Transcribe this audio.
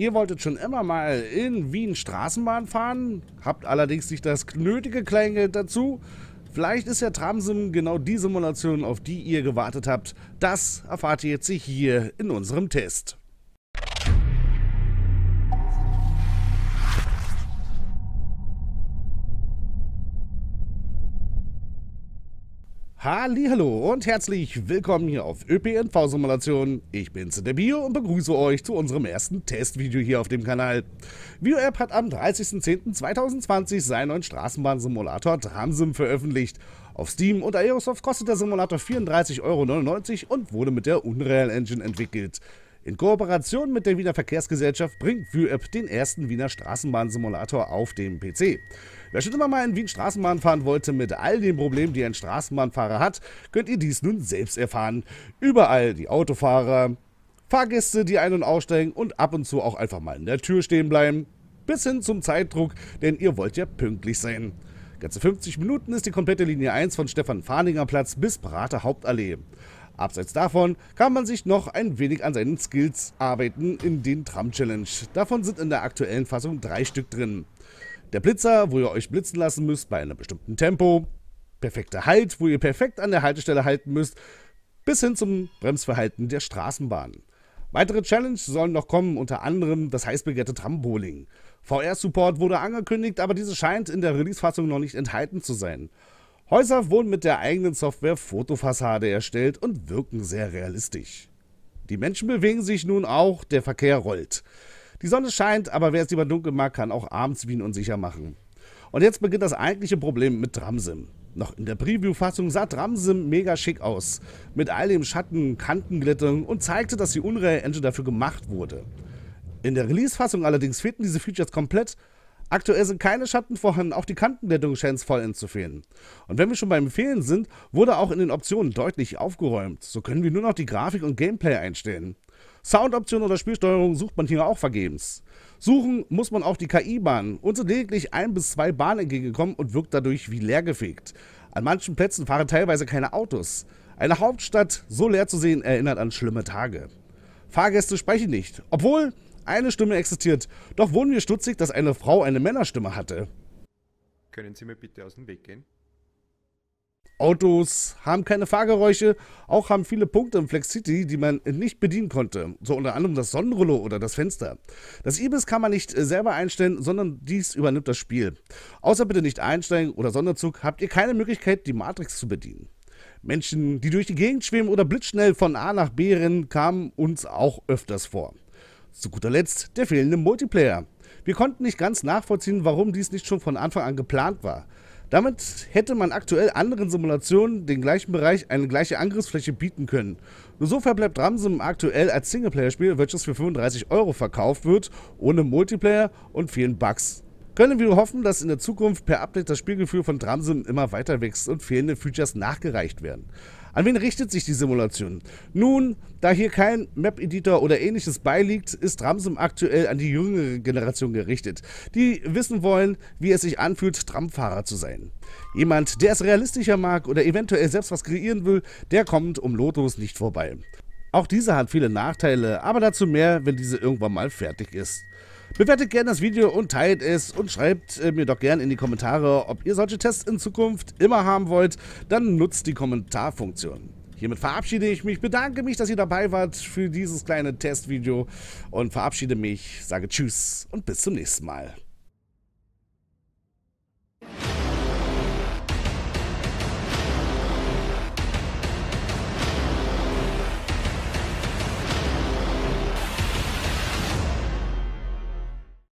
Ihr wolltet schon immer mal in Wien Straßenbahn fahren, habt allerdings nicht das nötige Kleingeld dazu. Vielleicht ist ja Tramsim genau die Simulation, auf die ihr gewartet habt. Das erfahrt ihr jetzt hier in unserem Test. Hallo und herzlich willkommen hier auf ÖPNV Simulation. Ich bin's der Bio und begrüße euch zu unserem ersten Testvideo hier auf dem Kanal. VioApp hat am 30.10.2020 seinen neuen Straßenbahnsimulator Tramsim veröffentlicht. Auf Steam und Aerosoft kostet der Simulator 34,99 Euro und wurde mit der Unreal Engine entwickelt. In Kooperation mit der Wiener Verkehrsgesellschaft bringt vue den ersten Wiener Straßenbahnsimulator auf dem PC. Wer schon immer mal in Wien Straßenbahn fahren wollte mit all den Problemen, die ein Straßenbahnfahrer hat, könnt ihr dies nun selbst erfahren. Überall die Autofahrer, Fahrgäste, die ein- und aussteigen und ab und zu auch einfach mal in der Tür stehen bleiben. Bis hin zum Zeitdruck, denn ihr wollt ja pünktlich sein. Ganze 50 Minuten ist die komplette Linie 1 von Stefan Fahninger Platz bis Prater Hauptallee. Abseits davon kann man sich noch ein wenig an seinen Skills arbeiten in den Tram Challenge. Davon sind in der aktuellen Fassung drei Stück drin. Der Blitzer, wo ihr euch blitzen lassen müsst bei einem bestimmten Tempo. Perfekter Halt, wo ihr perfekt an der Haltestelle halten müsst, bis hin zum Bremsverhalten der Straßenbahn. Weitere Challenges sollen noch kommen, unter anderem das heißbegehrte begehrte Trambowling. VR-Support wurde angekündigt, aber diese scheint in der Release-Fassung noch nicht enthalten zu sein. Häuser wurden mit der eigenen Software Fotofassade erstellt und wirken sehr realistisch. Die Menschen bewegen sich nun auch, der Verkehr rollt. Die Sonne scheint, aber wer es lieber dunkel mag, kann auch abends Wien unsicher machen. Und jetzt beginnt das eigentliche Problem mit Dramsim. Noch in der Preview-Fassung sah Dramsim mega schick aus, mit all dem Schatten, Kantenglättern und zeigte, dass die Unreal Engine dafür gemacht wurde. In der Release-Fassung allerdings fehlten diese Features komplett Aktuell sind keine Schatten vorhanden, auch die Kanten der Dungeon scheint vollends zu fehlen. Und wenn wir schon beim Fehlen sind, wurde auch in den Optionen deutlich aufgeräumt. So können wir nur noch die Grafik und Gameplay einstellen. Soundoptionen oder Spielsteuerung sucht man hier auch vergebens. Suchen muss man auch die ki bahn Uns sind lediglich ein bis zwei Bahnen entgegengekommen und wirkt dadurch wie leergefegt. An manchen Plätzen fahren teilweise keine Autos. Eine Hauptstadt so leer zu sehen erinnert an schlimme Tage. Fahrgäste sprechen nicht, obwohl eine Stimme existiert. Doch wurden wir stutzig, dass eine Frau eine Männerstimme hatte. Können Sie mir bitte aus dem Weg gehen? Autos haben keine Fahrgeräusche, auch haben viele Punkte im Flex City, die man nicht bedienen konnte. So unter anderem das Sonnenrollo oder das Fenster. Das Ibis kann man nicht äh, selber einstellen, sondern dies übernimmt das Spiel. Außer bitte nicht einsteigen oder Sonderzug habt ihr keine Möglichkeit, die Matrix zu bedienen. Menschen, die durch die Gegend schweben oder blitzschnell von A nach B rennen, kamen uns auch öfters vor. Zu guter Letzt der fehlende Multiplayer. Wir konnten nicht ganz nachvollziehen, warum dies nicht schon von Anfang an geplant war. Damit hätte man aktuell anderen Simulationen den gleichen Bereich eine gleiche Angriffsfläche bieten können. Nur so verbleibt Ramsim aktuell als Singleplayer-Spiel, welches für 35 Euro verkauft wird, ohne Multiplayer und vielen Bugs können wir hoffen, dass in der Zukunft per Update das Spielgefühl von Dramsim immer weiter wächst und fehlende Features nachgereicht werden. An wen richtet sich die Simulation? Nun, da hier kein Map-Editor oder ähnliches beiliegt, ist Dramsim aktuell an die jüngere Generation gerichtet, die wissen wollen, wie es sich anfühlt, Tramfahrer zu sein. Jemand, der es realistischer mag oder eventuell selbst was kreieren will, der kommt um Lotus nicht vorbei. Auch diese hat viele Nachteile, aber dazu mehr, wenn diese irgendwann mal fertig ist. Bewertet gerne das Video und teilt es und schreibt äh, mir doch gerne in die Kommentare, ob ihr solche Tests in Zukunft immer haben wollt. Dann nutzt die Kommentarfunktion. Hiermit verabschiede ich mich, bedanke mich, dass ihr dabei wart für dieses kleine Testvideo und verabschiede mich, sage Tschüss und bis zum nächsten Mal.